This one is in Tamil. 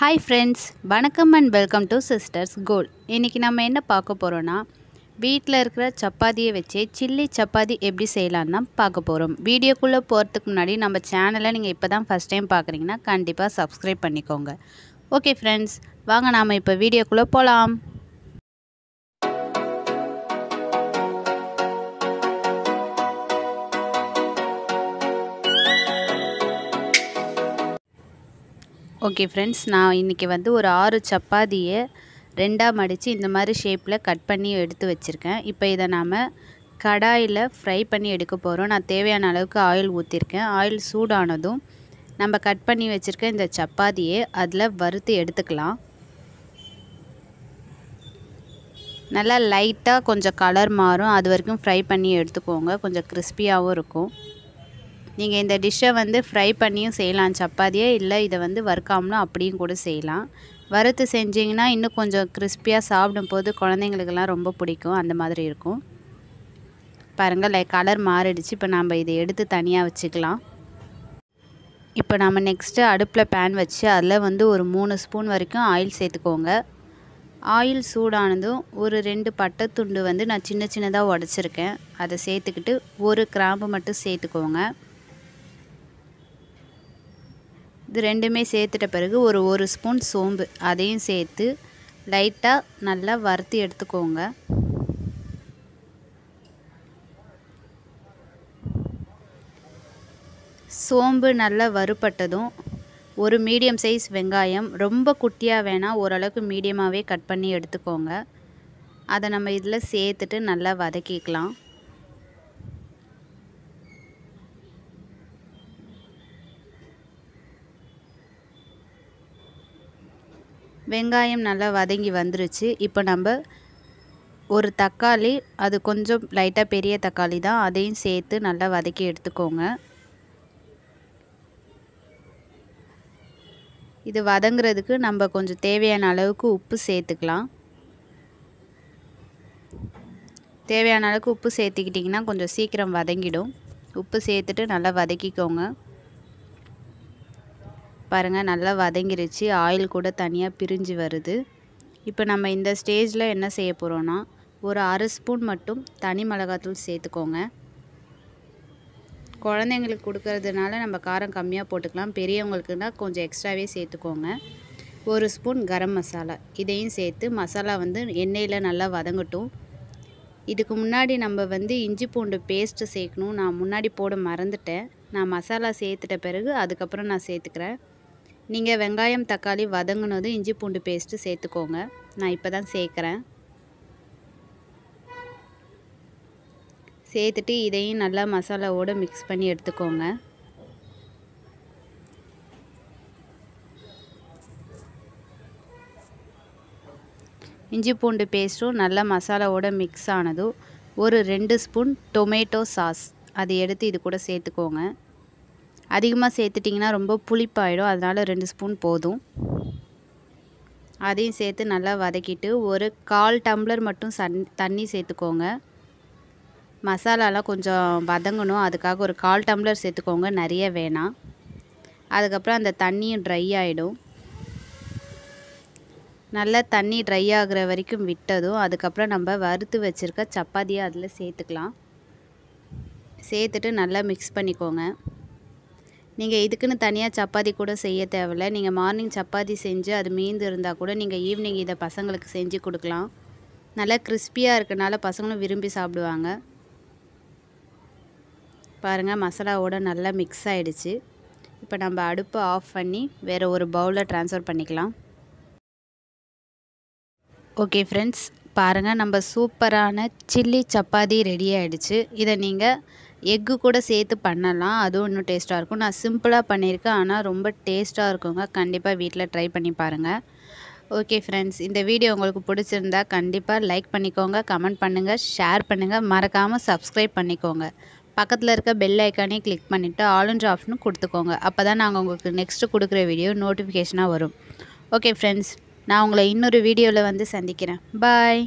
ஹாய் ஃப்ரெண்ட்ஸ் வணக்கம் and welcome to sisters goal இன்றைக்கி நம்ம என்ன பார்க்க போகிறோன்னா வீட்டில் இருக்கிற சப்பாத்தியை வச்சு சில்லி சப்பாத்தி எப்படி செய்யலான்னு தான் பார்க்க போகிறோம் வீடியோக்குள்ளே போகிறதுக்கு முன்னாடி நம்ம சேனலை நீங்கள் இப்போ தான் ஃபஸ்ட் டைம் பார்க்குறீங்கன்னா கண்டிப்பாக சப்ஸ்கிரைப் பண்ணிக்கோங்க ஓகே ஃப்ரெண்ட்ஸ் வாங்க நாம் இப்போ வீடியோக்குள்ளே போகலாம் ஓகே ஃப்ரெண்ட்ஸ் நான் இன்றைக்கி வந்து ஒரு ஆறு சப்பாத்தியை ரெண்டாக மடித்து இந்த மாதிரி ஷேப்பில் கட் பண்ணி எடுத்து வச்சுருக்கேன் இப்போ இதை நாம் கடாயில் ஃப்ரை பண்ணி எடுக்க போகிறோம் நான் தேவையான அளவுக்கு ஆயில் ஊற்றிருக்கேன் ஆயில் சூடானதும் நம்ம கட் பண்ணி வச்சுருக்க இந்த சப்பாத்தியை அதில் வறுத்து எடுத்துக்கலாம் நல்லா லைட்டாக கொஞ்சம் கலர் மாறும் அது வரைக்கும் ஃப்ரை பண்ணி எடுத்துக்கோங்க கொஞ்சம் கிறிஸ்பியாகவும் இருக்கும் நீங்கள் இந்த டிஷ்ஷை வந்து ஃப்ரை பண்ணியும் செய்யலாம் சப்பாத்தியே இல்லை இதை வந்து வறுக்காமலும் அப்படியும் கூட செய்யலாம் வறுத்து செஞ்சிங்கன்னா இன்னும் கொஞ்சம் கிறிஸ்பியாக சாப்பிடும்போது குழந்தைங்களுக்கெல்லாம் ரொம்ப பிடிக்கும் அந்த மாதிரி இருக்கும் பாருங்கள் லைக் கலர் மாறிடுச்சு இப்போ நம்ம இதை எடுத்து தனியாக வச்சுக்கலாம் இப்போ நம்ம நெக்ஸ்ட்டு அடுப்பில் பேன் வச்சு அதில் வந்து ஒரு மூணு ஸ்பூன் வரைக்கும் ஆயில் சேர்த்துக்கோங்க ஆயில் சூடானதும் ஒரு ரெண்டு பட்டை துண்டு வந்து நான் சின்ன சின்னதாக உடச்சிருக்கேன் அதை சேர்த்துக்கிட்டு ஒரு கிராம்பு மட்டும் சேர்த்துக்கோங்க இது ரெண்டுமே சேர்த்துட்ட பிறகு ஒரு ஒரு ஸ்பூன் சோம்பு அதையும் சேர்த்து லைட்டாக நல்லா வறுத்து எடுத்துக்கோங்க சோம்பு நல்லா வறுப்பட்டதும் ஒரு மீடியம் சைஸ் வெங்காயம் ரொம்ப குட்டியாக வேணால் ஓரளவுக்கு மீடியமாகவே கட் பண்ணி எடுத்துக்கோங்க அதை நம்ம இதில் சேர்த்துட்டு நல்லா வதக்கிக்கலாம் வெங்காயம் நல்லா வதங்கி வந்துருச்சு இப்போ நம்ம ஒரு தக்காளி அது கொஞ்சம் லைட்டாக பெரிய தக்காளி தான் அதையும் சேர்த்து நல்லா வதக்கி எடுத்துக்கோங்க இது வதங்கிறதுக்கு நம்ம கொஞ்சம் தேவையான அளவுக்கு உப்பு சேர்த்துக்கலாம் தேவையான அளவுக்கு உப்பு சேர்த்துக்கிட்டிங்கன்னா கொஞ்சம் சீக்கிரம் வதங்கிடும் உப்பு சேர்த்துட்டு நல்லா வதக்கிக்கோங்க பாருங்கள் நல்லா வதங்கிருச்சு ஆயில் கூட தனியாக பிரிஞ்சு வருது இப்போ நம்ம இந்த ஸ்டேஜில் என்ன செய்ய போகிறோன்னா ஒரு அரை ஸ்பூன் மட்டும் தனி மிளகாத்தூள் சேர்த்துக்கோங்க குழந்தைங்களுக்கு கொடுக்கறதுனால நம்ம காரம் கம்மியாக போட்டுக்கலாம் பெரியவங்களுக்குன்னா கொஞ்சம் எக்ஸ்ட்ராவே சேர்த்துக்கோங்க ஒரு ஸ்பூன் கரம் மசாலா இதையும் சேர்த்து மசாலா வந்து எண்ணெயில் நல்லா வதங்கட்டும் இதுக்கு முன்னாடி நம்ம வந்து இஞ்சி பூண்டு பேஸ்ட்டு சேர்க்கணும் நான் முன்னாடி போட மறந்துட்டேன் நான் மசாலா சேர்த்துட்ட பிறகு அதுக்கப்புறம் நான் சேர்த்துக்கிறேன் நீங்கள் வெங்காயம் தக்காளி வதங்கினதும் இஞ்சி பூண்டு பேஸ்ட்டு சேர்த்துக்கோங்க நான் இப்போ தான் சேர்க்குறேன் சேர்த்துட்டு இதையும் நல்லா மசாலாவோடு மிக்ஸ் பண்ணி எடுத்துக்கோங்க இஞ்சி பூண்டு பேஸ்ட்டும் நல்லா மசாலாவோட மிக்ஸ் ஆனதும் ஒரு ரெண்டு ஸ்பூன் டொமேட்டோ சாஸ் அது எடுத்து இது கூட சேர்த்துக்கோங்க அதிகமாக சேர்த்துட்டிங்கன்னா ரொம்ப புளிப்பாயிடும் அதனால் ரெண்டு ஸ்பூன் போதும் அதையும் சேர்த்து நல்லா வதக்கிட்டு ஒரு கால் டம்ளர் மட்டும் சன் தண்ணி சேர்த்துக்கோங்க மசாலாலாம் கொஞ்சம் வதங்கணும் அதுக்காக ஒரு கால் டம்ளர் சேர்த்துக்கோங்க நிறைய வேணாம் அதுக்கப்புறம் அந்த தண்ணியும் ட்ரை ஆகிடும் நல்லா தண்ணி ட்ரை ஆகிற வரைக்கும் விட்டதும் அதுக்கப்புறம் நம்ம வறுத்து வச்சுருக்க சப்பாத்தியை அதில் சேர்த்துக்கலாம் சேர்த்துட்டு நல்லா மிக்ஸ் பண்ணிக்கோங்க நீங்கள் இதுக்குன்னு தனியாக சப்பாத்தி கூட செய்ய தேவையில்ல நீங்கள் மார்னிங் சப்பாத்தி செஞ்சு அது மீந்து இருந்தால் கூட நீங்கள் ஈவினிங் இதை பசங்களுக்கு செஞ்சு கொடுக்கலாம் நல்லா கிறிஸ்பியாக இருக்கனால பசங்களும் விரும்பி சாப்பிடுவாங்க பாருங்கள் மசாலாவோட நல்லா மிக்ஸ் ஆகிடுச்சு இப்போ நம்ம அடுப்பை ஆஃப் பண்ணி வேறு ஒரு பவுலில் ட்ரான்ஸ்ஃபர் பண்ணிக்கலாம் ஓகே ஃப்ரெண்ட்ஸ் பாருங்கள் நம்ம சூப்பரான சில்லி சப்பாத்தி ரெடி ஆகிடுச்சு இதை நீங்கள் எக்கு கூட சேர்த்து பண்ணலாம் அதுவும் இன்னும் டேஸ்ட்டாக இருக்கும் நான் சிம்பிளாக பண்ணியிருக்கேன் ஆனால் ரொம்ப டேஸ்ட்டாக இருக்குங்க கண்டிப்பாக வீட்டில் ட்ரை பண்ணி பாருங்கள் ஓகே ஃப்ரெண்ட்ஸ் இந்த வீடியோ உங்களுக்கு பிடிச்சிருந்தா கண்டிப்பாக லைக் பண்ணிக்கோங்க கமெண்ட் பண்ணுங்கள் ஷேர் பண்ணுங்கள் மறக்காமல் சப்ஸ்கிரைப் பண்ணிக்கோங்க பக்கத்தில் இருக்க பெல் ஐக்கானே கிளிக் பண்ணிவிட்டு ஆலஞ்ச் ஆப்ஷனும் கொடுத்துக்கோங்க அப்போ தான் நாங்கள் உங்களுக்கு நெக்ஸ்ட்டு கொடுக்குற வீடியோ நோட்டிஃபிகேஷனாக வரும் ஓகே ஃப்ரெண்ட்ஸ் நான் உங்களை இன்னொரு வீடியோவில் வந்து சந்திக்கிறேன் பாய்